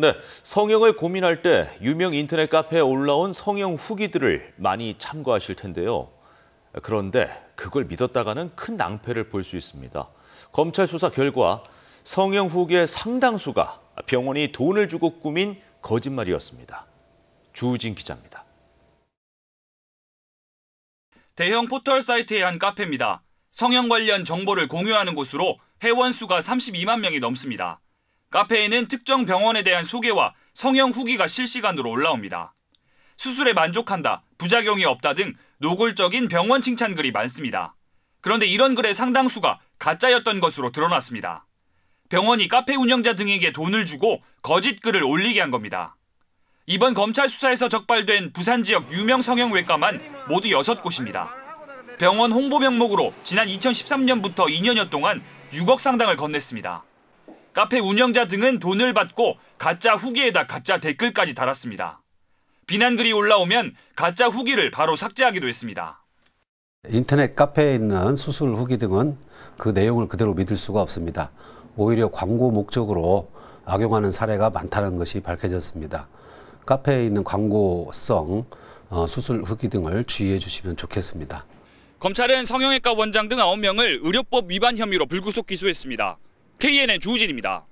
네, 성형을 고민할 때 유명 인터넷 카페에 올라온 성형 후기들을 많이 참고하실 텐데요. 그런데 그걸 믿었다가는 큰 낭패를 볼 수 있습니다. 검찰 수사 결과 성형 후기의 상당수가 병원이 돈을 주고 꾸민 거짓말이었습니다. 주우진 기자입니다. 대형 포털 사이트의 한 카페입니다. 성형 관련 정보를 공유하는 곳으로 회원 수가 32만 명이 넘습니다. 카페에는 특정 병원에 대한 소개와 성형 후기가 실시간으로 올라옵니다. 수술에 만족한다, 부작용이 없다 등 노골적인 병원 칭찬 글이 많습니다. 그런데 이런 글의 상당수가 가짜였던 것으로 드러났습니다. 병원이 카페 운영자 등에게 돈을 주고 거짓 글을 올리게 한 겁니다. 이번 검찰 수사에서 적발된 부산 지역 유명 성형외과만 모두 6곳입니다. 병원 홍보 명목으로 지난 2013년부터 2년여 동안 6억 상당을 건넸습니다. 카페 운영자 등은 돈을 받고 가짜 후기에다 가짜 댓글까지 달았습니다. 비난글이 올라오면 가짜 후기를 바로 삭제하기도 했습니다. 인터넷 카페에 있는 수술 후기 등은 그 내용을 그대로 믿을 수가 없습니다. 오히려 광고 목적으로 악용하는 사례가 많다는 것이 밝혀졌습니다. 카페에 있는 광고성 어, 수술 후기 등을 주의해 주시면 좋겠습니다. 검찰은 성형외과 원장 등 9명을 의료법 위반 혐의로 불구속 기소했습니다. KNN 주우진입니다.